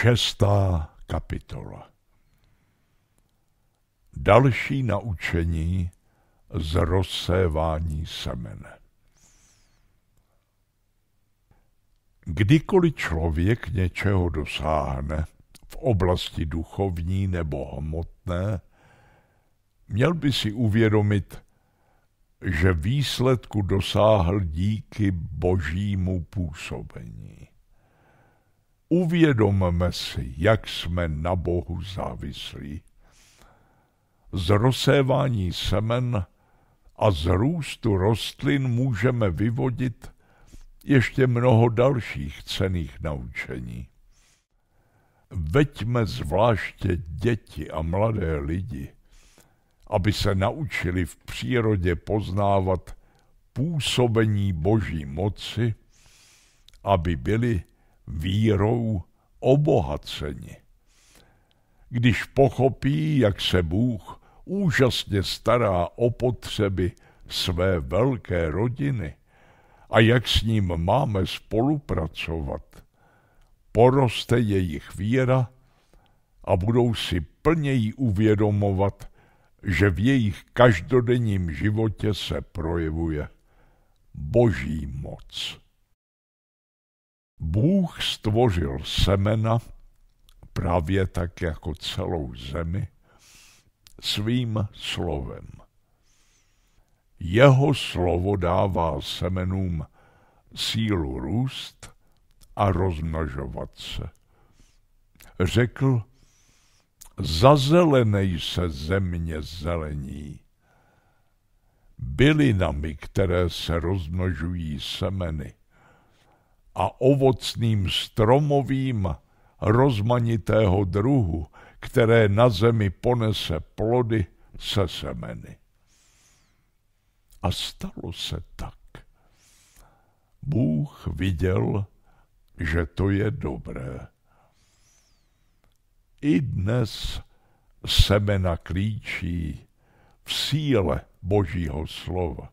Šestá kapitola Další naučení z rozsévání semene Kdykoliv člověk něčeho dosáhne v oblasti duchovní nebo hmotné, měl by si uvědomit, že výsledku dosáhl díky božímu působení. Uvědomme si, jak jsme na Bohu závislí. Z rozsévání semen a z růstu rostlin můžeme vyvodit ještě mnoho dalších cených naučení. Veďme zvláště děti a mladé lidi, aby se naučili v přírodě poznávat působení boží moci, aby byli vírou obohaceni. Když pochopí, jak se Bůh úžasně stará o potřeby své velké rodiny a jak s ním máme spolupracovat, poroste jejich víra a budou si plněji uvědomovat, že v jejich každodenním životě se projevuje boží moc. Bůh stvořil semena, právě tak jako celou zemi, svým slovem. Jeho slovo dává semenům sílu růst a rozmnožovat se. Řekl, zazelenej se země zelení. Bylinami, které se rozmnožují semeny, a ovocným stromovým rozmanitého druhu, které na zemi ponese plody se semeny. A stalo se tak. Bůh viděl, že to je dobré. I dnes semena klíčí v síle Božího slova.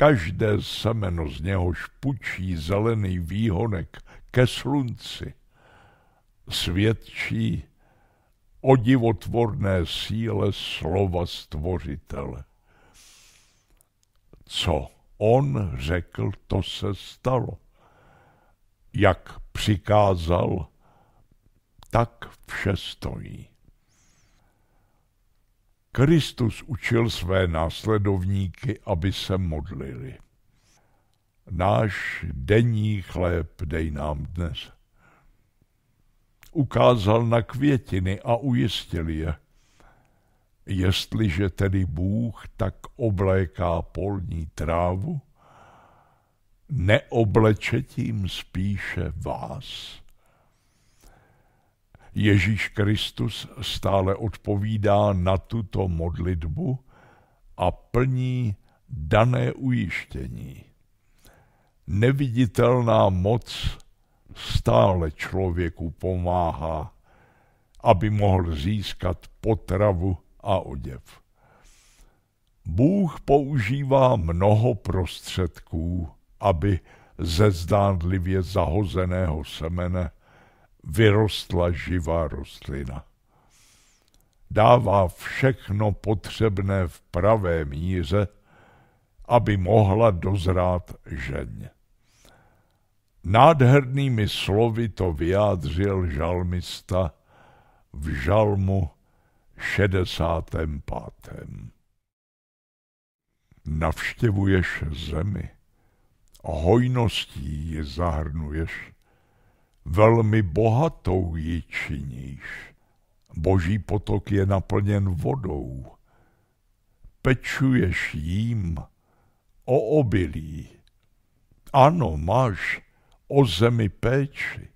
Každé semeno z něhož pučí zelený výhonek ke slunci svědčí o divotvorné síle slova stvořitele. Co on řekl, to se stalo. Jak přikázal, tak vše stojí. Kristus učil své následovníky, aby se modlili. Náš denní chléb dej nám dnes. Ukázal na květiny a ujistil je. Jestliže tedy Bůh tak obléká polní trávu, neobleče tím spíše vás. Ježíš Kristus stále odpovídá na tuto modlitbu a plní dané ujištění. Neviditelná moc stále člověku pomáhá, aby mohl získat potravu a oděv. Bůh používá mnoho prostředků, aby ze zdánlivě zahozeného semene vyrostla živá rostlina. Dává všechno potřebné v pravé míře, aby mohla dozrát ženě. Nádhernými slovy to vyjádřil žalmista v žalmu 65. Navštěvuješ zemi, hojností ji zahrnuješ, velmi bohatou ji činíš. Boží potok je naplněn vodou. Pečuješ jím o obilí. Ano, máš o zemi péči.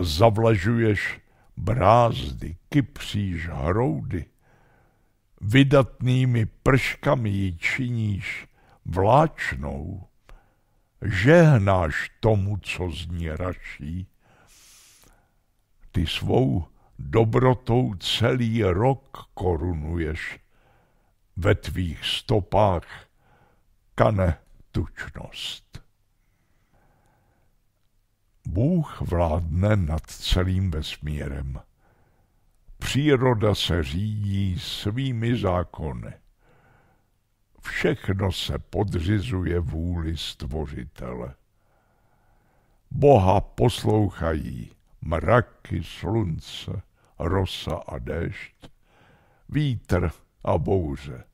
Zavlažuješ brázdy, kypříš hroudy. Vydatnými prškami ji činíš vláčnou žehnáš tomu, co z ní raší. Ty svou dobrotou celý rok korunuješ, ve tvých stopách kane tučnost. Bůh vládne nad celým vesmírem. Příroda se řídí svými zákony všechno se podřizuje vůli stvořitele. Boha poslouchají mraky, slunce, rosa a déšť, vítr a bouře.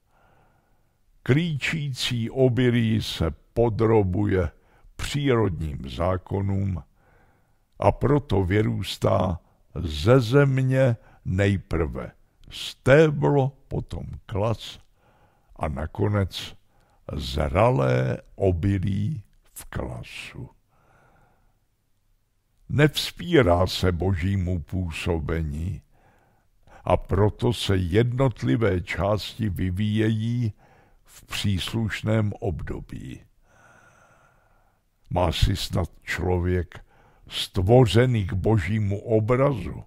Klíčící obilí se podrobuje přírodním zákonům a proto vyrůstá ze země nejprve stéblo, potom klas a nakonec zralé obilí v klasu. Nevzpírá se božímu působení a proto se jednotlivé části vyvíjejí v příslušném období. Má si snad člověk stvořený k božímu obrazu,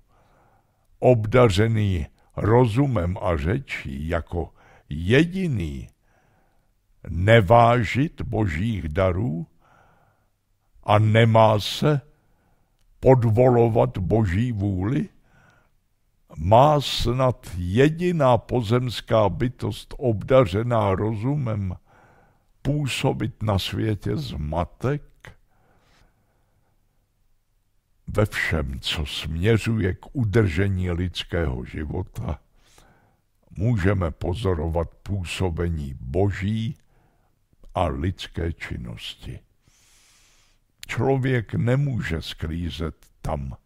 obdařený rozumem a řečí jako jediný nevážit božích darů a nemá se podvolovat boží vůli? Má snad jediná pozemská bytost obdařená rozumem působit na světě zmatek? Ve všem, co směřuje k udržení lidského života – můžeme pozorovat působení boží a lidské činnosti. Člověk nemůže sklízet tam,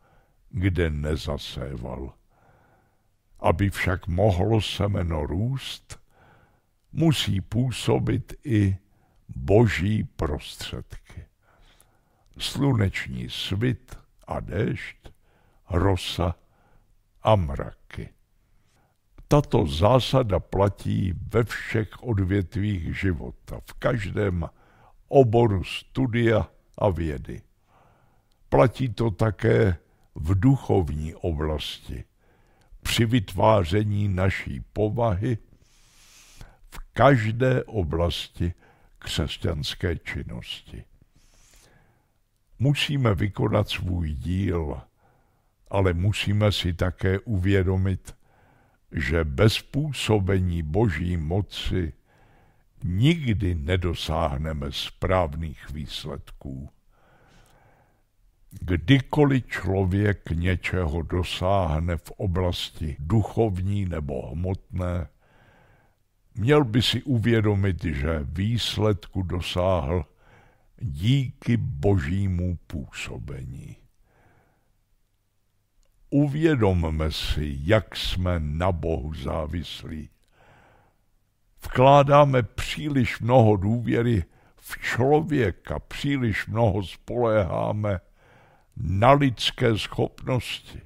kde nezaséval. Aby však mohlo semeno růst, musí působit i boží prostředky. Sluneční svit a déšť, rosa a mrak. Tato zásada platí ve všech odvětvích života, v každém oboru studia a vědy. Platí to také v duchovní oblasti, při vytváření naší povahy, v každé oblasti křesťanské činnosti. Musíme vykonat svůj díl, ale musíme si také uvědomit, že bez působení boží moci nikdy nedosáhneme správných výsledků. Kdykoliv člověk něčeho dosáhne v oblasti duchovní nebo hmotné, měl by si uvědomit, že výsledku dosáhl díky božímu působení. Uvědomme si, jak jsme na Bohu závislí. Vkládáme příliš mnoho důvěry v člověka, příliš mnoho spoléháme na lidské schopnosti.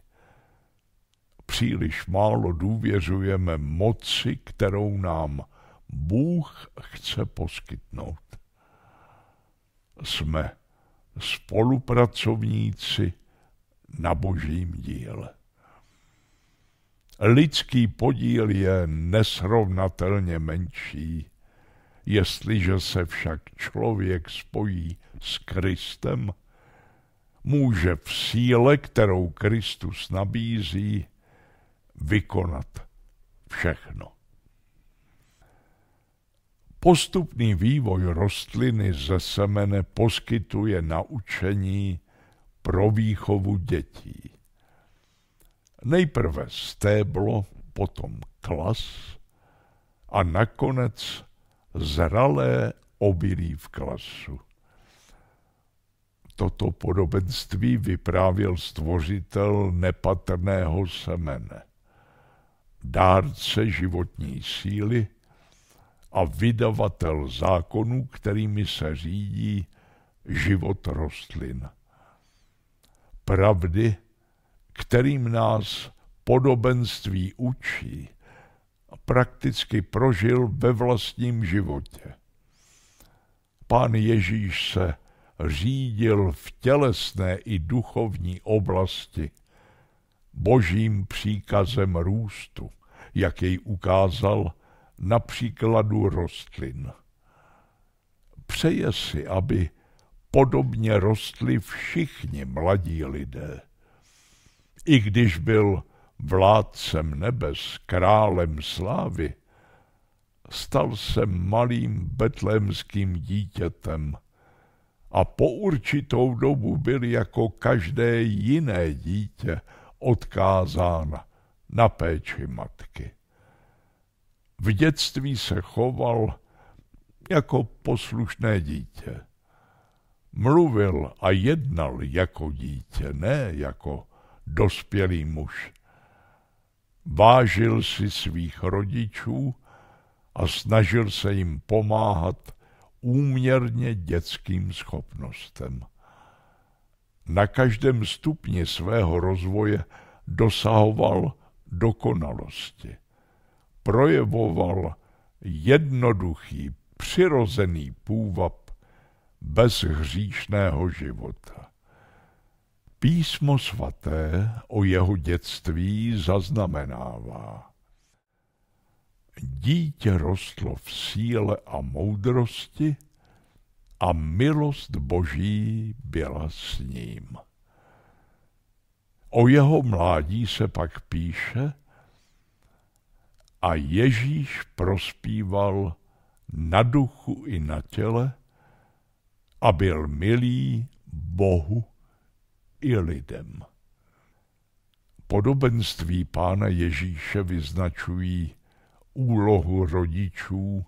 Příliš málo důvěřujeme moci, kterou nám Bůh chce poskytnout. Jsme spolupracovníci na božím díl. Lidský podíl je nesrovnatelně menší, jestliže se však člověk spojí s Kristem, může v síle, kterou Kristus nabízí, vykonat všechno. Postupný vývoj rostliny ze semene poskytuje naučení pro výchovu dětí. Nejprve stéblo, potom klas a nakonec zralé obilí v klasu. Toto podobenství vyprávěl stvořitel nepatrného semene, dárce životní síly a vydavatel zákonů, kterými se řídí život rostlin pravdy, kterým nás podobenství učí, prakticky prožil ve vlastním životě. Pán Ježíš se řídil v tělesné i duchovní oblasti božím příkazem růstu, jak jej ukázal na příkladu rostlin. Přeje si, aby podobně rostli všichni mladí lidé. I když byl vládcem nebes, králem slávy, stal se malým betlémským dítětem a po určitou dobu byl jako každé jiné dítě odkázán na péči matky. V dětství se choval jako poslušné dítě mluvil a jednal jako dítě, ne jako dospělý muž. Vážil si svých rodičů a snažil se jim pomáhat úměrně dětským schopnostem. Na každém stupni svého rozvoje dosahoval dokonalosti. Projevoval jednoduchý, přirozený půvab bez hříšného života. Písmo svaté o jeho dětství zaznamenává. Dítě rostlo v síle a moudrosti a milost boží byla s ním. O jeho mládí se pak píše a Ježíš prospíval na duchu i na těle, a byl milý Bohu i lidem. Podobenství pána Ježíše vyznačují úlohu rodičů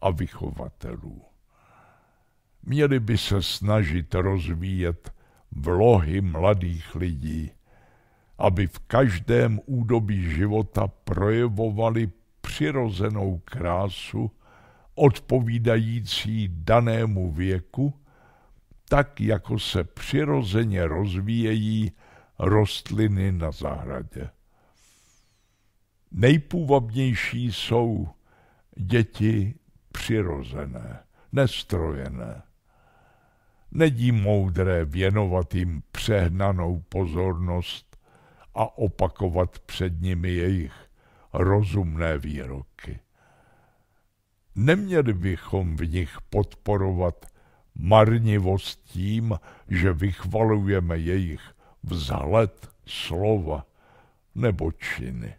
a vychovatelů. Měli by se snažit rozvíjet vlohy mladých lidí, aby v každém údobí života projevovali přirozenou krásu odpovídající danému věku tak jako se přirozeně rozvíjejí rostliny na zahradě. Nejpůvabnější jsou děti přirozené, nestrojené. Nedí moudré věnovat jim přehnanou pozornost a opakovat před nimi jejich rozumné výroky. Neměli bychom v nich podporovat marnivost tím, že vychvalujeme jejich vzhled, slova nebo činy.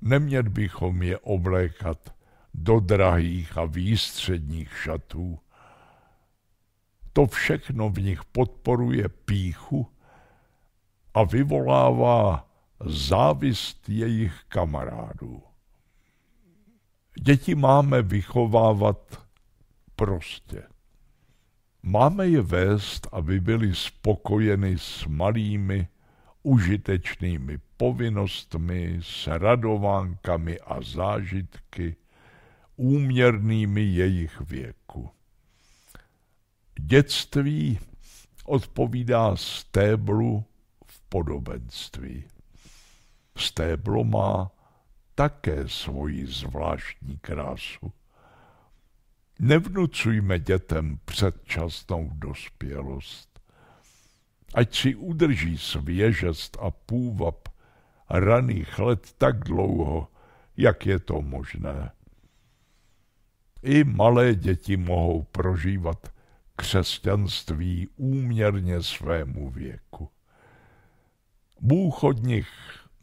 Neměl bychom je oblékat do drahých a výstředních šatů. To všechno v nich podporuje píchu a vyvolává závist jejich kamarádů. Děti máme vychovávat prostě. Máme je vést, aby byli spokojeni s malými, užitečnými povinnostmi, s radovánkami a zážitky, úměrnými jejich věku. Dětství odpovídá stéblu v podobenství. Stéblo má také svoji zvláštní krásu. Nevnucujme dětem předčasnou dospělost. Ať si udrží svěžest a půvab raných let tak dlouho, jak je to možné. I malé děti mohou prožívat křesťanství úměrně svému věku. Bůh od nich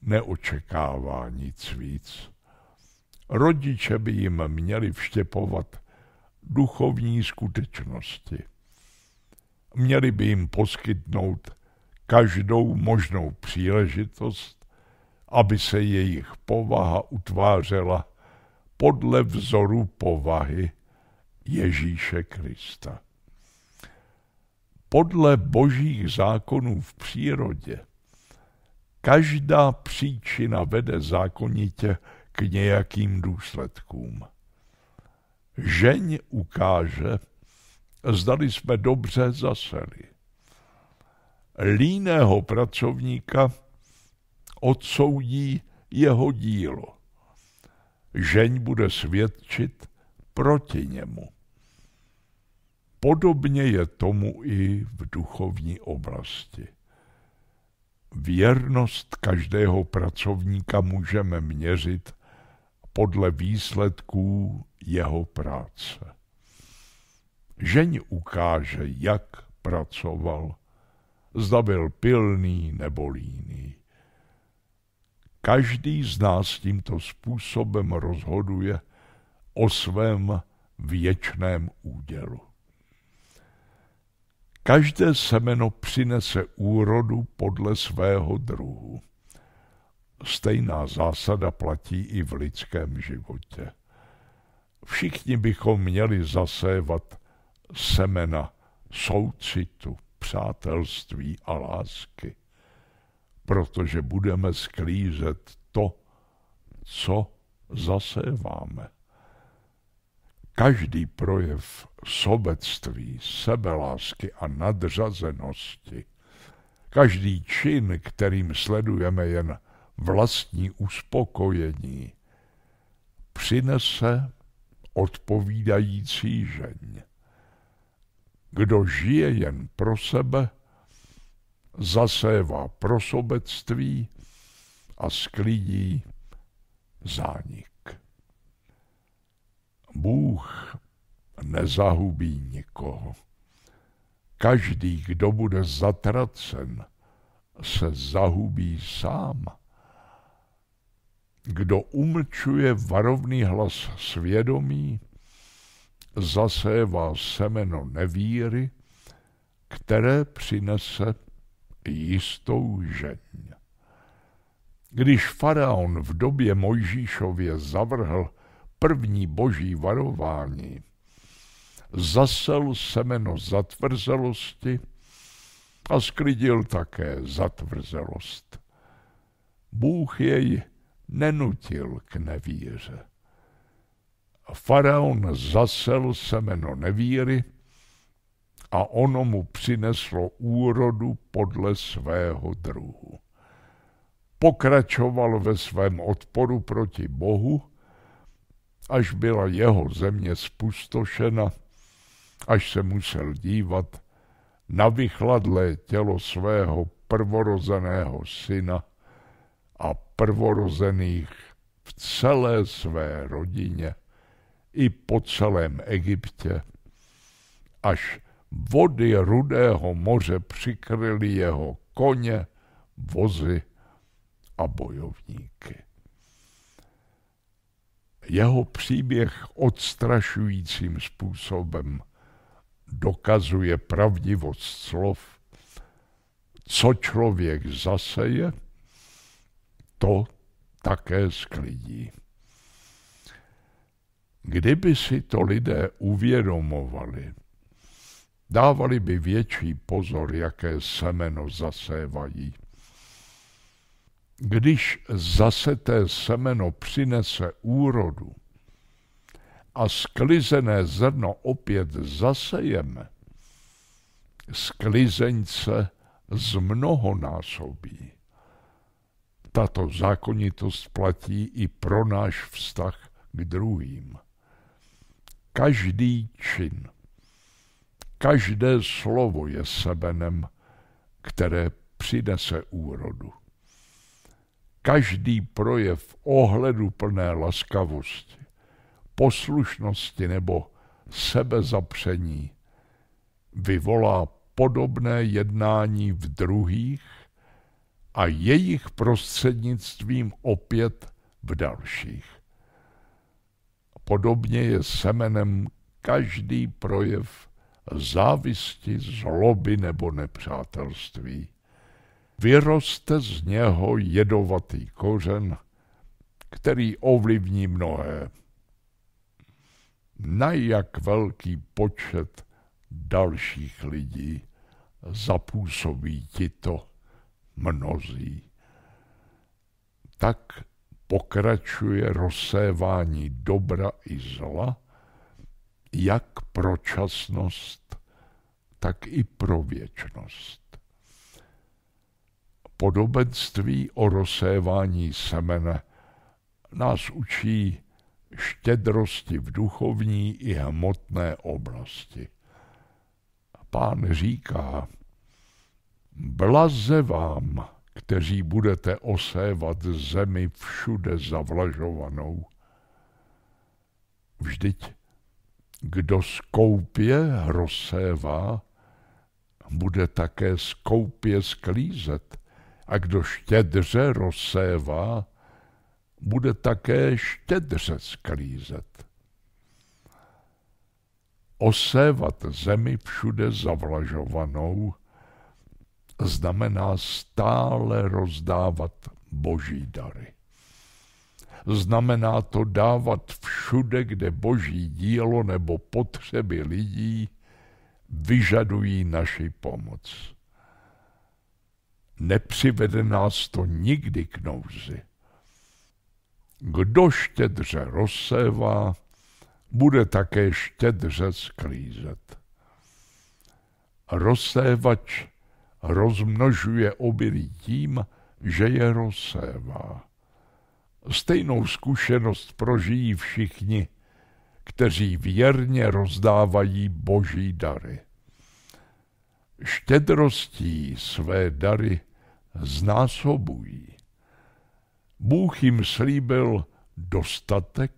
neočekává nic víc. Rodiče by jim měli vštěpovat duchovní skutečnosti. Měli by jim poskytnout každou možnou příležitost, aby se jejich povaha utvářela podle vzoru povahy Ježíše Krista. Podle božích zákonů v přírodě každá příčina vede zákonitě k nějakým důsledkům žeň ukáže, zdali jsme dobře zaseli. Líného pracovníka odsoudí jeho dílo. Žeň bude svědčit proti němu. Podobně je tomu i v duchovní oblasti. Věrnost každého pracovníka můžeme měřit podle výsledků jeho práce. Žeň ukáže, jak pracoval, zda byl pilný nebo líný. Každý z nás tímto způsobem rozhoduje o svém věčném údělu. Každé semeno přinese úrodu podle svého druhu. Stejná zásada platí i v lidském životě. Všichni bychom měli zasévat semena soucitu, přátelství a lásky, protože budeme sklízet to, co zaséváme. Každý projev sobectví, sebelásky a nadřazenosti, každý čin, kterým sledujeme jen vlastní uspokojení, přinese odpovídající žeň. Kdo žije jen pro sebe, zasévá prosobectví a sklidí zánik. Bůh nezahubí nikoho. Každý, kdo bude zatracen, se zahubí sám. Kdo umlčuje varovný hlas svědomí, zasévá semeno nevíry, které přinese jistou žeň. Když faraon v době Mojžíšově zavrhl první boží varování, zasel semeno zatvrzelosti a sklidil také zatvrzelost. Bůh jej nenutil k nevíře. A faraon zasel semeno nevíry a ono mu přineslo úrodu podle svého druhu. Pokračoval ve svém odporu proti Bohu, až byla jeho země spustošena, až se musel dívat na vychladlé tělo svého prvorozeného syna prvorozených v celé své rodině i po celém Egyptě, až vody Rudého moře přikryly jeho koně, vozy a bojovníky. Jeho příběh odstrašujícím způsobem dokazuje pravdivost slov, co člověk zaseje, to také sklidí. Kdyby si to lidé uvědomovali, dávali by větší pozor, jaké semeno zasévají. Když zaseté semeno přinese úrodu a sklizené zrno opět zasejeme, sklizeň se z mnoho násobí. Tato zákonitost platí i pro náš vztah k druhým. Každý čin, každé slovo je sebenem, které přinese úrodu. Každý projev ohledu plné laskavosti, poslušnosti nebo sebezapření vyvolá podobné jednání v druhých a jejich prostřednictvím opět v dalších. Podobně je semenem každý projev závisti, zloby nebo nepřátelství. Vyroste z něho jedovatý kořen, který ovlivní mnohé. Na jak velký počet dalších lidí zapůsobí ti to mnozí. Tak pokračuje rozsévání dobra i zla, jak pro časnost, tak i pro věčnost. Podobenství o rozsévání semene nás učí štědrosti v duchovní i hmotné oblasti. Pán říká, Blaze vám, kteří budete osévat zemi všude zavlažovanou. Vždyť kdo skoupě rozsévá, bude také skoupě sklízet, a kdo štědře rozsévá, bude také štědře sklízet. Osévat zemi všude zavlažovanou znamená stále rozdávat boží dary. Znamená to dávat všude, kde boží dílo nebo potřeby lidí vyžadují naši pomoc. Nepřivede nás to nikdy k nouzi. Kdo štědře rozsévá, bude také štědře sklízet. Rozsévač rozmnožuje obilí tím, že je rozsévá. Stejnou zkušenost prožijí všichni, kteří věrně rozdávají boží dary. Štědrostí své dary znásobují. Bůh jim slíbil dostatek,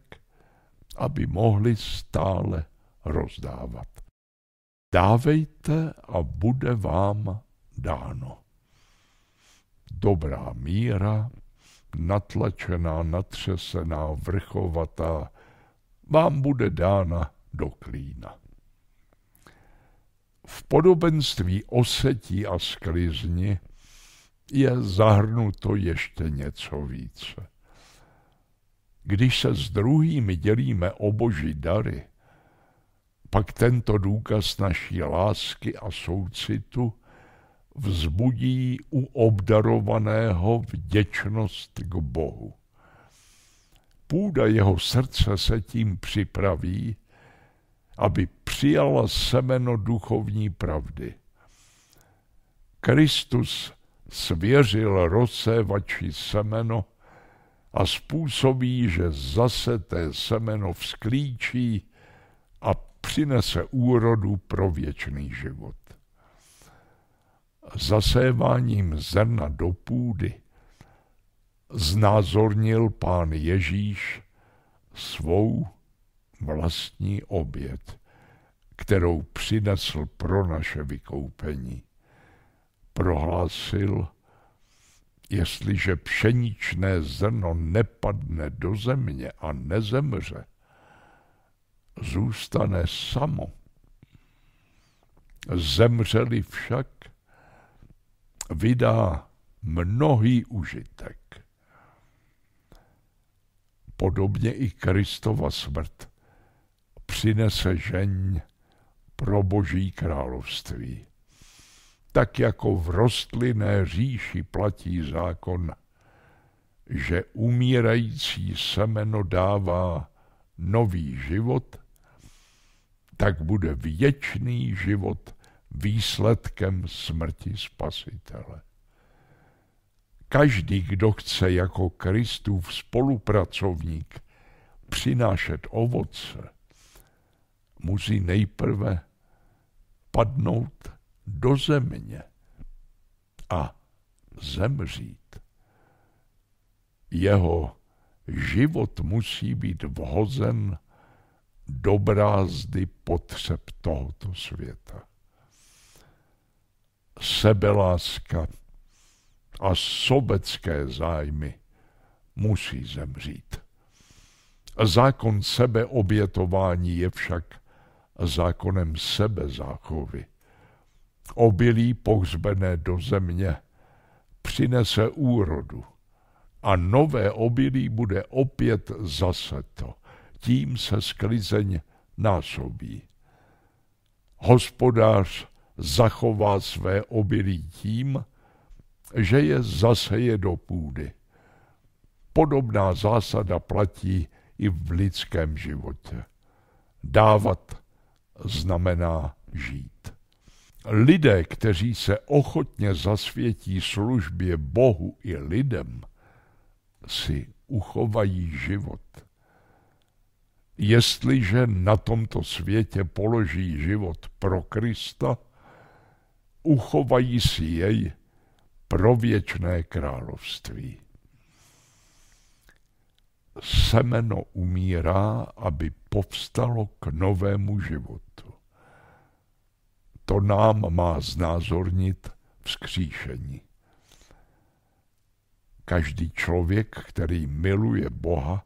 aby mohli stále rozdávat. Dávejte a bude vám dáno. Dobrá míra, natlačená, natřesená, vrchovatá, vám bude dána do klína. V podobenství osetí a sklizni je zahrnuto ještě něco více. Když se s druhými dělíme o boží dary, pak tento důkaz naší lásky a soucitu vzbudí u obdarovaného vděčnost k Bohu. Půda jeho srdce se tím připraví, aby přijala semeno duchovní pravdy. Kristus svěřil rozsévači semeno a způsobí, že zase té semeno vzklíčí a přinese úrodu pro věčný život zaséváním zrna do půdy znázornil pán Ježíš svou vlastní oběd, kterou přinesl pro naše vykoupení. Prohlásil, jestliže pšeničné zrno nepadne do země a nezemře, zůstane samo. Zemřeli však, vydá mnohý užitek. Podobně i Kristova smrt přinese žeň pro boží království. Tak jako v rostlinné říši platí zákon, že umírající semeno dává nový život, tak bude věčný život výsledkem smrti Spasitele. Každý, kdo chce jako Kristův spolupracovník přinášet ovoce, musí nejprve padnout do země a zemřít. Jeho život musí být vhozen do brázdy potřeb tohoto světa sebeláska a sobecké zájmy musí zemřít. Zákon sebeobětování je však zákonem sebezáchovy. Obilí pohřbené do země přinese úrodu a nové obilí bude opět to. Tím se sklizeň násobí. Hospodář zachová své obilí tím, že je zaseje do půdy. Podobná zásada platí i v lidském životě. Dávat znamená žít. Lidé, kteří se ochotně zasvětí službě Bohu i lidem, si uchovají život. Jestliže na tomto světě položí život pro Krista, uchovají si jej pro věčné království. Semeno umírá, aby povstalo k novému životu. To nám má znázornit vzkříšení. Každý člověk, který miluje Boha,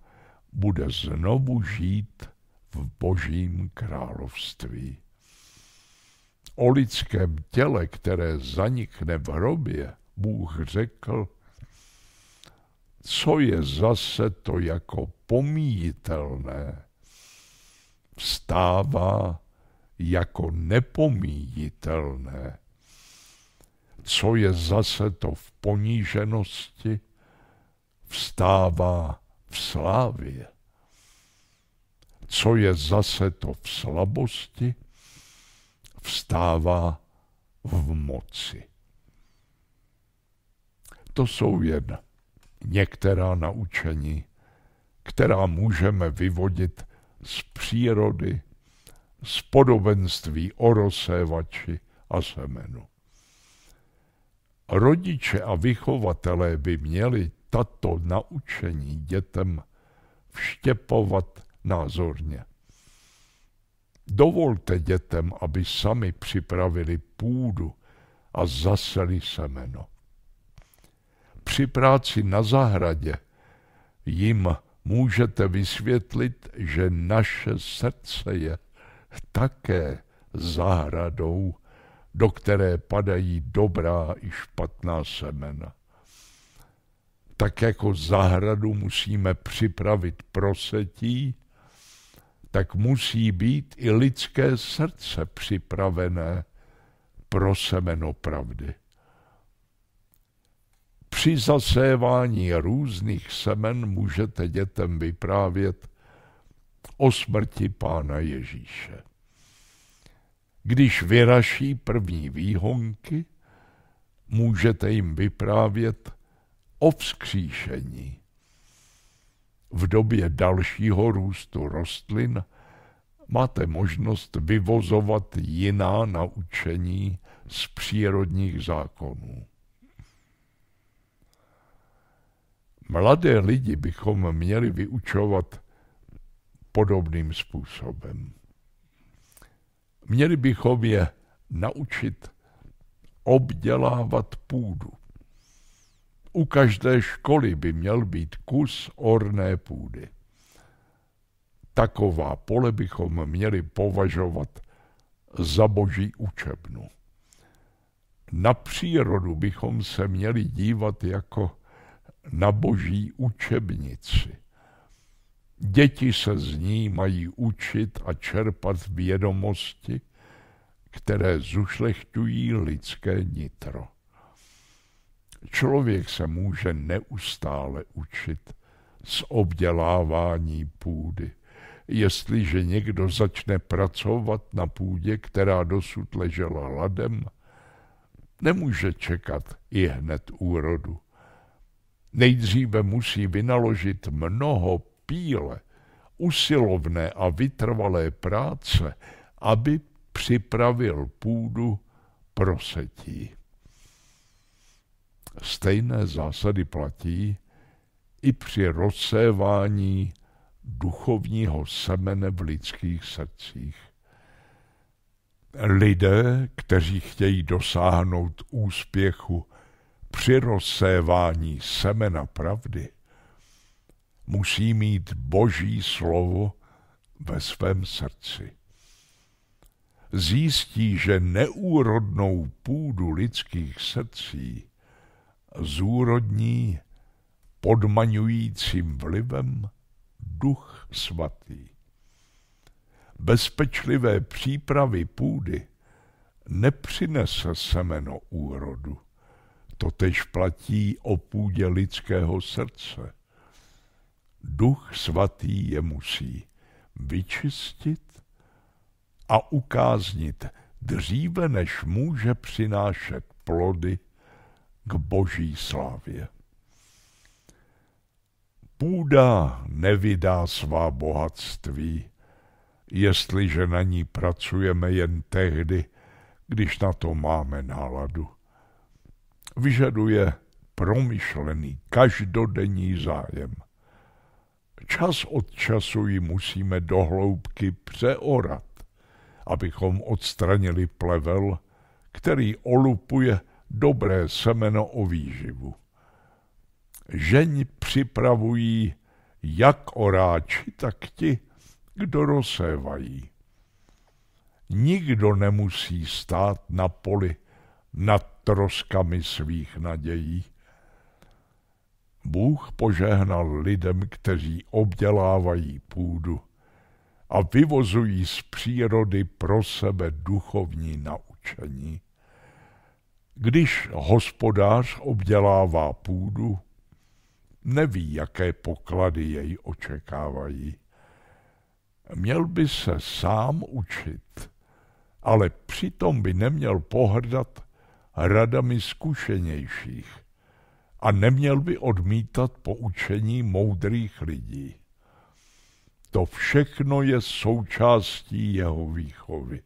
bude znovu žít v Božím království o lidském těle, které zanikne v hrobě, Bůh řekl, co je zase to jako pomíjitelné, vstává jako nepomíjitelné. Co je zase to v poníženosti, vstává v slávě. Co je zase to v slabosti, zůstává v moci. To jsou jen některá naučení, která můžeme vyvodit z přírody, z podobenství o rozsévači a semenu. Rodiče a vychovatelé by měli tato naučení dětem vštěpovat názorně. Dovolte dětem, aby sami připravili půdu a zaseli semeno. Při práci na zahradě jim můžete vysvětlit, že naše srdce je také zahradou, do které padají dobrá i špatná semena. Tak jako zahradu musíme připravit prosetí, tak musí být i lidské srdce připravené pro semeno pravdy. Při zasévání různých semen můžete dětem vyprávět o smrti pána Ježíše. Když vyraší první výhonky, můžete jim vyprávět o vzkříšení v době dalšího růstu rostlin máte možnost vyvozovat jiná naučení z přírodních zákonů. Mladé lidi bychom měli vyučovat podobným způsobem. Měli bychom je naučit obdělávat půdu. U každé školy by měl být kus orné půdy. Taková pole bychom měli považovat za boží učebnu. Na přírodu bychom se měli dívat jako na boží učebnici. Děti se z ní mají učit a čerpat vědomosti, které zušlechtují lidské nitro. Člověk se může neustále učit z obdělávání půdy. Jestliže někdo začne pracovat na půdě, která dosud ležela ladem, nemůže čekat i hned úrodu. Nejdříve musí vynaložit mnoho píle, usilovné a vytrvalé práce, aby připravil půdu pro setí. Stejné zásady platí i při rozsévání duchovního semene v lidských srdcích. Lidé, kteří chtějí dosáhnout úspěchu při rozsévání semena pravdy, musí mít boží slovo ve svém srdci. Zjistí, že neúrodnou půdu lidských srdcích zúrodní podmaňujícím vlivem duch svatý. Bezpečlivé přípravy půdy nepřinese semeno úrodu. Totež platí o půdě lidského srdce. Duch svatý je musí vyčistit a ukáznit dříve, než může přinášet plody k boží slávě. Půda nevydá svá bohatství, jestliže na ní pracujeme jen tehdy, když na to máme náladu. Vyžaduje promyšlený každodenní zájem. Čas od času ji musíme dohloubky přeorat, abychom odstranili plevel, který olupuje dobré semeno o výživu. Žeň připravují jak oráči, tak ti, kdo rozsévají. Nikdo nemusí stát na poli nad troskami svých nadějí. Bůh požehnal lidem, kteří obdělávají půdu a vyvozují z přírody pro sebe duchovní naučení. Když hospodář obdělává půdu, neví, jaké poklady jej očekávají. Měl by se sám učit, ale přitom by neměl pohrdat radami zkušenějších a neměl by odmítat poučení moudrých lidí. To všechno je součástí jeho výchovy.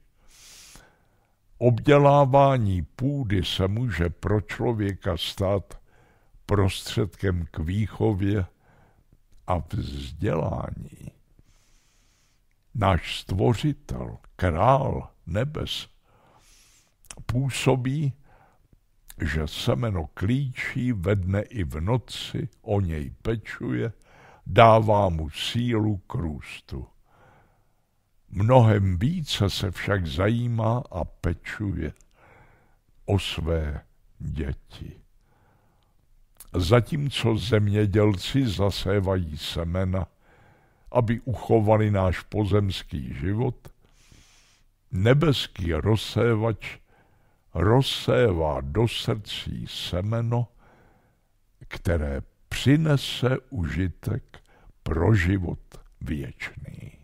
Obdělávání půdy se může pro člověka stát prostředkem k výchově a vzdělání. Náš stvořitel, král nebes, působí, že semeno klíčí ve dne i v noci, o něj pečuje, dává mu sílu k růstu. Mnohem více se však zajímá a pečuje o své děti. Zatímco zemědělci zasévají semena, aby uchovali náš pozemský život, nebeský rozsévač rozsévá do srdcí semeno, které přinese užitek pro život věčný.